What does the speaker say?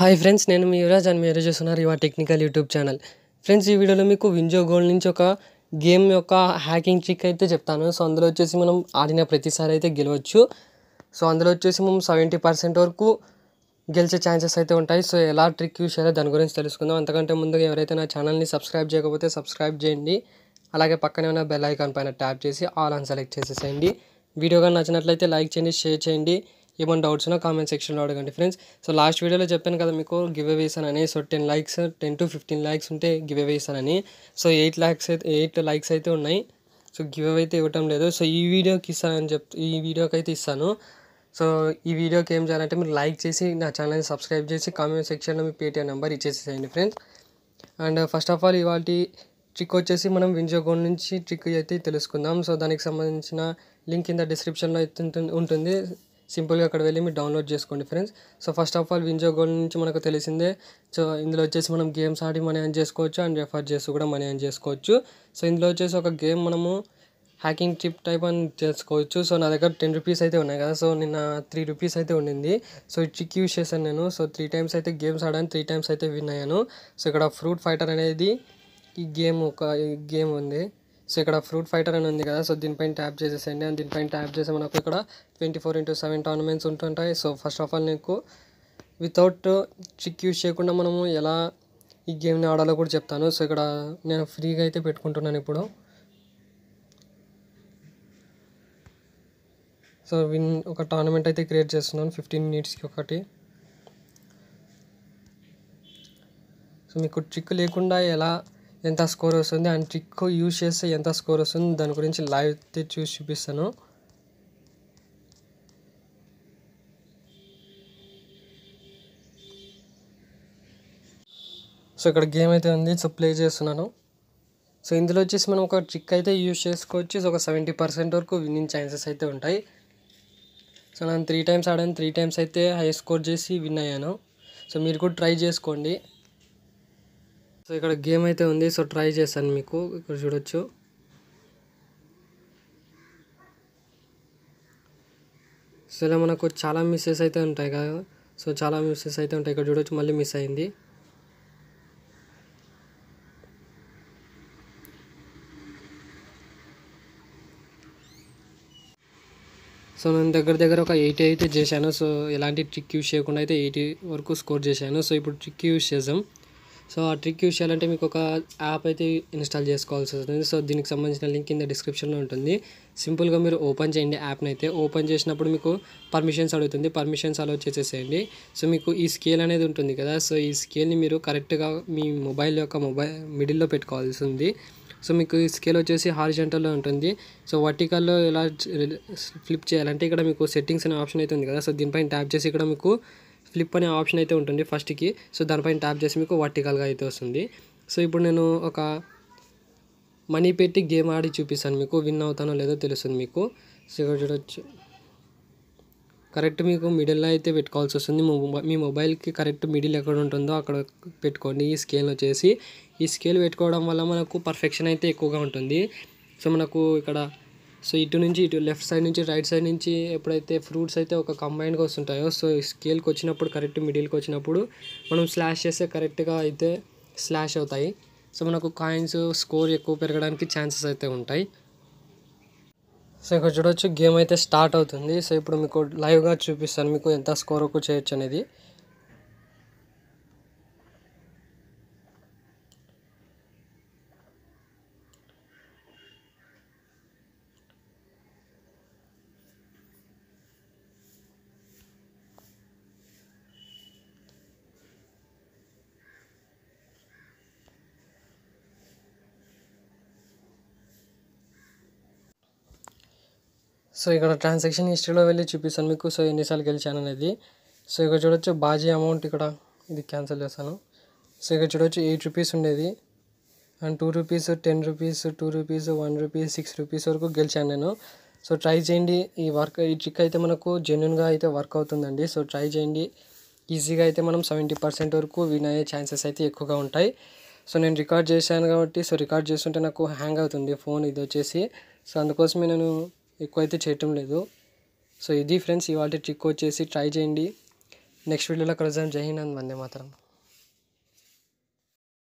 hi friends నేను మీ యువరాజ్ అని మీరు చూస్తున్నారు యువ టెక్నికల్ యూట్యూబ్ ఛానల్ ఫ్రెండ్స్ ఈ వీడియోలో మీకు వింజో గోల్ నుంచి ఒక గేమ్ యొక్క హ్యాకింగ్ ట్రిక్ అయితే చెప్తాను సో అందులో వచ్చేసి మనం ఆడిన ప్రతిసారి అయితే గెలవచ్చు సో అందులో వచ్చేసి మనం సెవెంటీ పర్సెంట్ వరకు గెలిచే ఛాన్సెస్ అయితే ఉంటాయి సో ఎలా ట్రిక్ యూస్ చేయాలో దాని గురించి తెలుసుకుందాం అంతకంటే ముందుగా ఎవరైతే నా ఛానల్ని సబ్స్క్రైబ్ చేయకపోతే సబ్స్క్రైబ్ చేయండి అలాగే పక్కనే ఉన్న బెల్ ఐకాన్ పైన ట్యాప్ చేసి ఆల్ అని సెలెక్ట్ చేసేసేయండి వీడియో కానీ నచ్చినట్లయితే లైక్ చేయండి షేర్ చేయండి ఏమైనా డౌట్స్ ఉన్నా కామెంట్ సెక్షన్లో అడగండి ఫ్రెండ్స్ సో లాస్ట్ వీడియోలో చెప్పాను కదా మీకు గివ్ అని so ten likes ten to fifteen likes ఉంటే గివ్ అని సో ఎయిట్ ల్యాక్స్ అయితే ఎయిట్ లైక్స్ అయితే ఉన్నాయి సో గివ్ అయితే ఇవ్వటం లేదు సో ఈ వీడియోకి ఇస్తానని చెప్ ఈ వీడియోకి అయితే ఇస్తాను సో ఈ వీడియోకి ఏం చేయాలంటే మీరు లైక్ చేసి నా ఛానల్ని సబ్స్క్రైబ్ చేసి కామెంట్ సెక్షన్లో మీ పేటీఎం నెంబర్ ఇచ్చేసేయండి friends and first of all ఇవాళ ట్రిక్ వచ్చేసి మనం వింజోగోన్ నుంచి ట్రిక్ అయితే తెలుసుకుందాం సో దానికి సంబంధించిన లింక్ కింద డిస్క్రిప్షన్లో ఉంటుంది సింపుల్గా అక్కడ వెళ్ళి మీరు డౌన్లోడ్ చేసుకోండి friends so first of all WinZO gold నుంచి మనకు తెలిసిందే సో ఇందులో వచ్చేసి మనం గేమ్స్ ఆడి మనీ అని చేసుకోవచ్చు అండ్ రెఫర్ చేసి కూడా మనీ అని చేసుకోవచ్చు సో ఇందులో వచ్చేసి ఒక గేమ్ మనము హ్యాకింగ్ ట్రిప్ టైప్ అని చేసుకోవచ్చు సో నా దగ్గర టెన్ రూపీస్ అయితే ఉన్నాయి కదా సో నిన్న త్రీ రూపీస్ అయితే ఉండింది సో చిక్ యూస్ చేశాను నేను సో త్రీ టైమ్స్ అయితే గేమ్స్ ఆడాను త్రీ టైమ్స్ అయితే విన్ అయ్యాను సో ఇక్కడ ఫ్రూట్ ఫైటర్ అనేది ఈ గేమ్ ఒక గేమ్ ఉంది సో ఇక్కడ ఫ్రూట్ ఫైటర్ అని ఉంది కదా సో దీనిపైన ట్యాప్ చేసేసేయండి అండ్ దీనిపైన ట్యాప్ చేసే మనకు ఇక్కడ twenty four into seven tournaments ఉంటుంటాయి సో ఫస్ట్ ఆఫ్ ఆల్ నీకు వితౌట్ చిక్ యూజ్ చేయకుండా మనము ఎలా ఈ గేమ్ని ఆడాలో కూడా చెప్తాను సో ఇక్కడ నేను ఫ్రీగా అయితే పెట్టుకుంటున్నాను ఇప్పుడు సో విన్ ఒక టోర్నమెంట్ అయితే క్రియేట్ చేస్తున్నాను ఫిఫ్టీన్ మినిట్స్కి ఒకటి సో మీకు చిక్కు లేకుండా ఎలా ఎంత స్కోర్ వస్తుంది అండ్ ట్రిక్ యూజ్ చేస్తే ఎంత స్కోర్ వస్తుంది దాని గురించి లైవ్ అయితే చూసి చూపిస్తాను సో ఇక్కడ గేమ్ అయితే ఉంది సో ప్లే చేస్తున్నాను సో ఇందులో వచ్చేసి మనం ఒక ట్రిక్ అయితే యూజ్ చేసుకోవచ్చు సో ఒక సెవెంటీ పర్సెంట్ వరకు విన్నింగ్ ఛాన్సెస్ అయితే ఉంటాయి సో నేను త్రీ టైమ్స్ ఆడాను త్రీ టైమ్స్ అయితే హై స్కోర్ చేసి విన్ అయ్యాను సో మీరు కూడా ట్రై చేసుకోండి సో ఇక్కడ గేమ్ అయితే ఉంది సో ట్రై చేశాను మీకు ఇక్కడ చూడొచ్చు సో ఇలా మనకు చాలా మిస్సెస్ అయితే ఉంటాయి కదా సో చాలా మిస్సెస్ అయితే ఉంటాయి ఇక్కడ చూడొచ్చు మళ్ళీ మిస్ అయింది సో నేను దగ్గర దగ్గర ఒక ఎయిటీ అయితే చేశాను సో ఎలాంటి ట్రిక్ యూస్ చేయకుండా అయితే ఎయిటీ వరకు స్కోర్ చేశాను సో ఇప్పుడు ట్రిక్ యూస్ చేసాం సో ఆ ట్రిక్ యూస్ చేయాలంటే మీకు ఒక యాప్ అయితే ఇన్స్టాల్ చేసుకోవాల్సి వస్తుంది సో దీనికి సంబంధించిన లింక్ కింద డిస్క్రిప్షన్లో ఉంటుంది సింపుల్గా మీరు ఓపెన్ చేయండి యాప్ని అయితే ఓపెన్ చేసినప్పుడు మీకు పర్మిషన్స్ అడుగుతుంది పర్మిషన్స్ అలో చేసేసేయండి సో మీకు ఈ స్కేల్ అనేది ఉంటుంది కదా సో ఈ స్కేల్ని మీరు కరెక్ట్గా మీ మొబైల్ యొక్క మొబైల్ మిడిల్లో పెట్టుకోవాల్సి ఉంది సో మీకు ఈ స్కేల్ వచ్చేసి హారిజెంటల్లో ఉంటుంది సో వర్టికల్లో ఎలా ఫ్లిప్ చేయాలంటే ఇక్కడ మీకు సెట్టింగ్స్ అనే ఆప్షన్ అయితే ఉంది కదా సో దీనిపైన ట్యాప్ చేసి ఇక్కడ మీకు ఫ్లిప్ అనే ఆప్షన్ అయితే ఉంటుంది ఫస్ట్కి సో దానిపైన ట్యాప్ చేసి మీకు వర్టికల్గా అయితే వస్తుంది సో ఇప్పుడు నేను ఒక మనీ పెట్టి గేమ్ ఆడి చూపిస్తాను మీకు విన్ అవుతానో లేదో తెలుస్తుంది మీకు సో ఇక్కడ కరెక్ట్ మీకు మిడిల్లో అయితే పెట్టుకోవాల్సి వస్తుంది మీ మొబైల్కి కరెక్ట్ మిడిల్ ఎక్కడ ఉంటుందో అక్కడ పెట్టుకోండి ఈ స్కేల్ వచ్చేసి ఈ స్కేల్ పెట్టుకోవడం వల్ల మనకు పర్ఫెక్షన్ అయితే ఎక్కువగా ఉంటుంది సో మనకు ఇక్కడ సో ఇటు నుంచి ఇటు లెఫ్ట్ సైడ్ నుంచి రైట్ సైడ్ నుంచి ఎప్పుడైతే ఫ్రూట్స్ అయితే ఒక కంబైన్గా వస్తుంటాయో సో స్కేల్కి వచ్చినప్పుడు కరెక్ట్ మిడిల్కి వచ్చినప్పుడు మనం స్లాష్ చేస్తే కరెక్ట్గా అయితే స్లాష్ అవుతాయి సో మనకు కాయిన్స్ స్కోర్ ఎక్కువ పెరగడానికి ఛాన్సెస్ అయితే ఉంటాయి సో ఇక్కడ చూడవచ్చు గేమ్ అయితే స్టార్ట్ అవుతుంది సో ఇప్పుడు మీకు లైవ్గా చూపిస్తాను మీకు ఎంత స్కోర్ చేయొచ్చు అనేది సో ఇక్కడ ట్రాన్సాక్షన్ హిస్టరీలో వెళ్ళి చూపిస్తాను మీకు సో ఎన్నిసార్లు గెలిచాను అనేది సో ఇక్కడ చూడొచ్చు బాజీ అమౌంట్ ఇక్కడ ఇది క్యాన్సిల్ చేస్తాను సో ఇక్కడ చూడొచ్చు ఎయిట్ రూపీస్ ఉండేది and two rupees ten rupees two rupees one rupees six rupees వరకు గెలిచాను నేను సో ట్రై చేయండి ఈ వర్క్ ఈ ట్రిక్ అయితే మనకు జెన్యున్గా అయితే వర్క్ అవుతుందండి సో ట్రై చేయండి ఈజీగా అయితే మనం సెవెంటీ పర్సెంట్ వరకు విన్ అయ్యే ఛాన్సెస్ అయితే ఎక్కువగా ఉంటాయి సో నేను రికార్డ్ చేశాను కాబట్టి సో రికార్డ్ చేస్తుంటే నాకు హ్యాంగ్ అవుతుంది ఫోన్ ఇది వచ్చేసి సో అందుకోసమే నేను ఎక్కువ అయితే చేయటం లేదు సో ఇది ఫ్రెండ్స్ ఇవాళ ట్రిక్ వచ్చేసి ట్రై చేయండి నెక్స్ట్ వీడియోలో కలుద్దాం జై హింద్ వందే మాత్రం